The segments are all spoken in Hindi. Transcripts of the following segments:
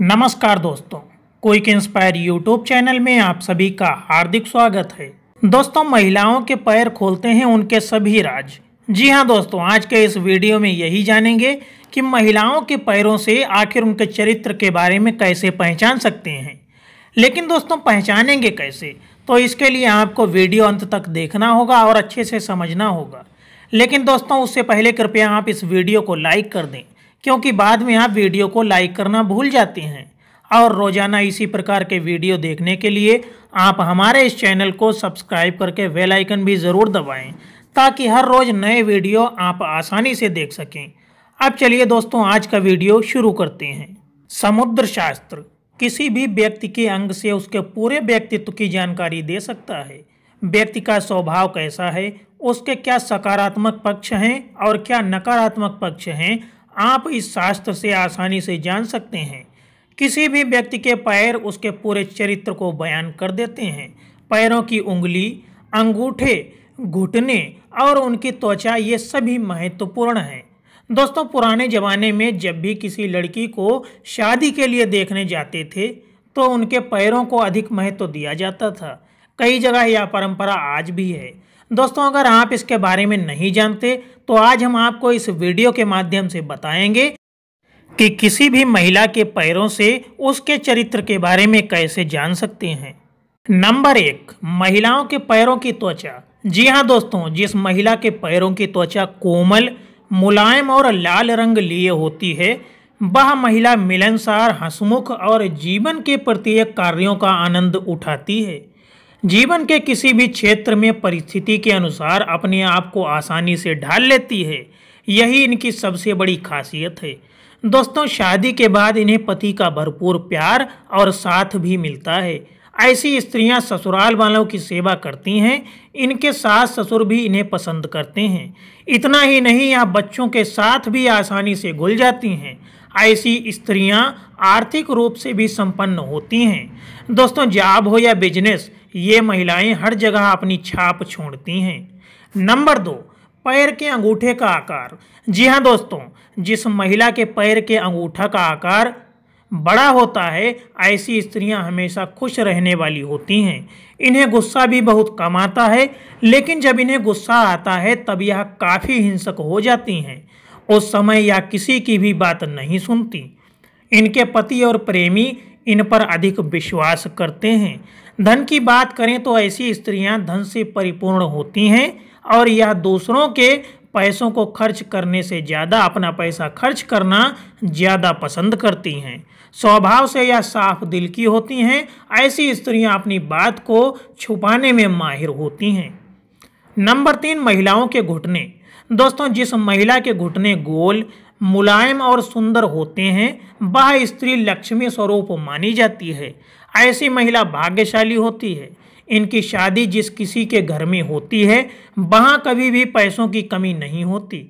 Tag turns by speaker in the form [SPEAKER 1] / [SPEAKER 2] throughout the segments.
[SPEAKER 1] नमस्कार दोस्तों क्विक इंस्पायर यूट्यूब चैनल में आप सभी का हार्दिक स्वागत है दोस्तों महिलाओं के पैर खोलते हैं उनके सभी राज जी हाँ दोस्तों आज के इस वीडियो में यही जानेंगे कि महिलाओं के पैरों से आखिर उनके चरित्र के बारे में कैसे पहचान सकते हैं लेकिन दोस्तों पहचानेंगे कैसे तो इसके लिए आपको वीडियो अंत तक देखना होगा और अच्छे से समझना होगा लेकिन दोस्तों उससे पहले कृपया आप इस वीडियो को लाइक कर दें क्योंकि बाद में आप वीडियो को लाइक करना भूल जाते हैं और रोज़ाना इसी प्रकार के वीडियो देखने के लिए आप हमारे इस चैनल को सब्सक्राइब करके वेल आइकन भी ज़रूर दबाएं ताकि हर रोज़ नए वीडियो आप आसानी से देख सकें अब चलिए दोस्तों आज का वीडियो शुरू करते हैं समुद्र शास्त्र किसी भी व्यक्ति के अंग से उसके पूरे व्यक्तित्व की जानकारी दे सकता है व्यक्ति का स्वभाव कैसा है उसके क्या सकारात्मक पक्ष हैं और क्या नकारात्मक पक्ष हैं आप इस शास्त्र से आसानी से जान सकते हैं किसी भी व्यक्ति के पैर उसके पूरे चरित्र को बयान कर देते हैं पैरों की उंगली अंगूठे घुटने और उनकी त्वचा ये सभी महत्वपूर्ण हैं दोस्तों पुराने ज़माने में जब भी किसी लड़की को शादी के लिए देखने जाते थे तो उनके पैरों को अधिक महत्व दिया जाता था कई जगह यह परंपरा आज भी है दोस्तों अगर आप इसके बारे में नहीं जानते तो आज हम आपको इस वीडियो के माध्यम से बताएंगे कि किसी भी महिला के पैरों से उसके चरित्र के बारे में कैसे जान सकते हैं नंबर एक महिलाओं के पैरों की त्वचा जी हाँ दोस्तों जिस महिला के पैरों की त्वचा कोमल मुलायम और लाल रंग लिए होती है वह महिला मिलनसार हंसमुख और जीवन के प्रत्येक कार्यों का आनंद उठाती है जीवन के किसी भी क्षेत्र में परिस्थिति के अनुसार अपने आप को आसानी से ढाल लेती है यही इनकी सबसे बड़ी खासियत है दोस्तों शादी के बाद इन्हें पति का भरपूर प्यार और साथ भी मिलता है ऐसी स्त्रियां ससुराल वालों की सेवा करती हैं इनके सास ससुर भी इन्हें पसंद करते हैं इतना ही नहीं यह बच्चों के साथ भी आसानी से घुल जाती हैं ऐसी स्त्रियां आर्थिक रूप से भी संपन्न होती हैं दोस्तों जॉब हो या बिजनेस ये महिलाएं हर जगह अपनी छाप छोड़ती हैं नंबर दो पैर के अंगूठे का आकार जी हाँ दोस्तों जिस महिला के पैर के अंगूठा का आकार बड़ा होता है ऐसी स्त्रियां हमेशा खुश रहने वाली होती हैं इन्हें गुस्सा भी बहुत कम आता है लेकिन जब इन्हें गुस्सा आता है तब यह काफ़ी हिंसक हो जाती हैं उस समय यह किसी की भी बात नहीं सुनती इनके पति और प्रेमी इन पर अधिक विश्वास करते हैं धन की बात करें तो ऐसी स्त्रियां धन से परिपूर्ण होती हैं और यह दूसरों के पैसों को खर्च करने से ज़्यादा अपना पैसा खर्च करना ज़्यादा पसंद करती हैं स्वभाव से यह साफ दिल की होती हैं ऐसी स्त्रियां अपनी बात को छुपाने में माहिर होती हैं नंबर तीन महिलाओं के घुटने दोस्तों जिस महिला के घुटने गोल मुलायम और सुंदर होते हैं वह स्त्री लक्ष्मी स्वरूप मानी जाती है ऐसी महिला भाग्यशाली होती है इनकी शादी जिस किसी के घर में होती है वहाँ कभी भी पैसों की कमी नहीं होती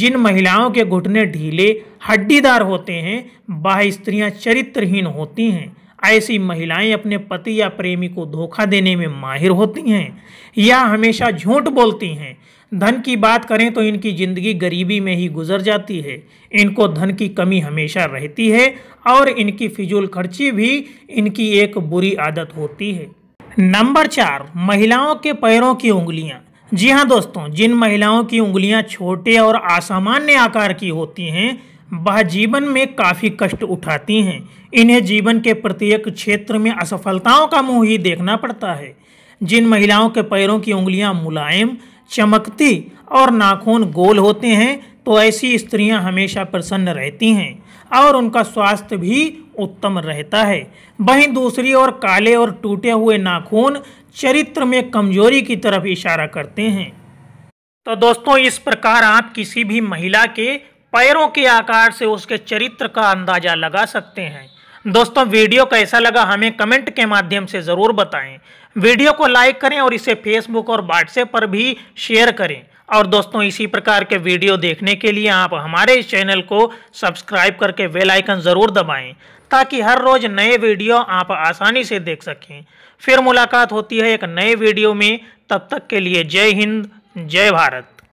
[SPEAKER 1] जिन महिलाओं के घुटने ढीले हड्डीदार होते हैं वह स्त्रियाँ चरित्रहीन होती हैं ऐसी महिलाएं अपने पति या प्रेमी को धोखा देने में माहिर होती हैं या हमेशा झूठ बोलती हैं धन की बात करें तो इनकी ज़िंदगी गरीबी में ही गुजर जाती है इनको धन की कमी हमेशा रहती है और इनकी फिजूल खर्ची भी इनकी एक बुरी आदत होती है नंबर चार महिलाओं के पैरों की उंगलियां जी हाँ दोस्तों जिन महिलाओं की उंगलियां छोटे और असामान्य आकार की होती हैं वह जीवन में काफ़ी कष्ट उठाती हैं इन्हें जीवन के प्रत्येक क्षेत्र में असफलताओं का मुंह ही देखना पड़ता है जिन महिलाओं के पैरों की उंगलियां मुलायम चमकते और नाखून गोल होते हैं तो ऐसी स्त्रियां हमेशा प्रसन्न रहती हैं और उनका स्वास्थ्य भी उत्तम रहता है वहीं दूसरी ओर काले और टूटे हुए नाखून चरित्र में कमजोरी की तरफ इशारा करते हैं तो दोस्तों इस प्रकार आप किसी भी महिला के पैरों के आकार से उसके चरित्र का अंदाज़ा लगा सकते हैं दोस्तों वीडियो कैसा लगा हमें कमेंट के माध्यम से ज़रूर बताएं वीडियो को लाइक करें और इसे फेसबुक और व्हाट्सएप पर भी शेयर करें और दोस्तों इसी प्रकार के वीडियो देखने के लिए आप हमारे इस चैनल को सब्सक्राइब करके बेल आइकन ज़रूर दबाएं ताकि हर रोज़ नए वीडियो आप आसानी से देख सकें फिर मुलाकात होती है एक नए वीडियो में तब तक के लिए जय हिंद जय भारत